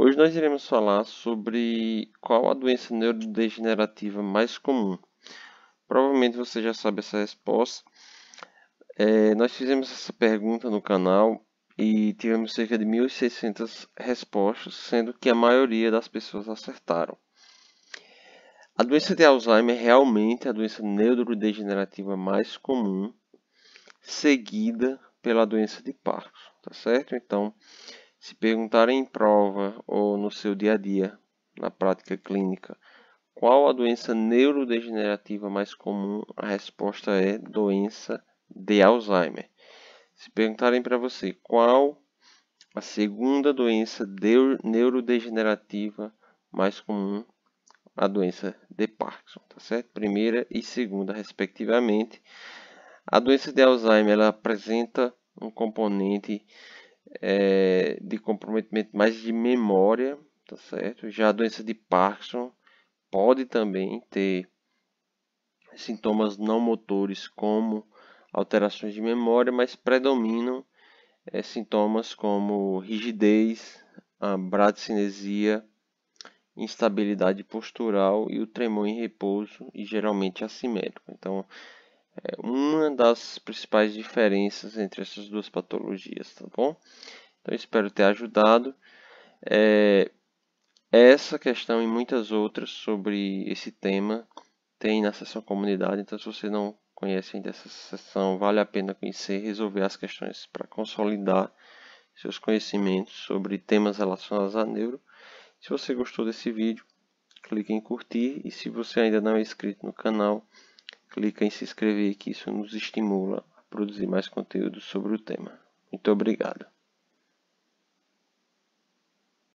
Hoje nós iremos falar sobre qual a doença neurodegenerativa mais comum. Provavelmente você já sabe essa resposta. É, nós fizemos essa pergunta no canal e tivemos cerca de 1.600 respostas, sendo que a maioria das pessoas acertaram. A doença de Alzheimer é realmente a doença neurodegenerativa mais comum, seguida pela doença de Parkinson, tá certo? Então, se perguntarem em prova ou no seu dia a dia, na prática clínica, qual a doença neurodegenerativa mais comum, a resposta é doença de Alzheimer. Se perguntarem para você qual a segunda doença neurodegenerativa mais comum, a doença de Parkinson, tá certo? Primeira e segunda, respectivamente. A doença de Alzheimer ela apresenta um componente é, de comprometimento mais de memória, tá certo? Já a doença de Parkinson pode também ter sintomas não motores como alterações de memória, mas predominam é, sintomas como rigidez, bradicinesia, instabilidade postural e o tremor em repouso e geralmente assimétrico. Então, é uma das principais diferenças entre essas duas patologias, tá bom? Então espero ter ajudado. É, essa questão e muitas outras sobre esse tema tem na seção comunidade, então se você não conhece ainda essa seção, vale a pena conhecer, resolver as questões para consolidar seus conhecimentos sobre temas relacionados à neuro. Se você gostou desse vídeo, clique em curtir e se você ainda não é inscrito no canal, Clica em se inscrever que isso nos estimula a produzir mais conteúdo sobre o tema. Muito obrigado.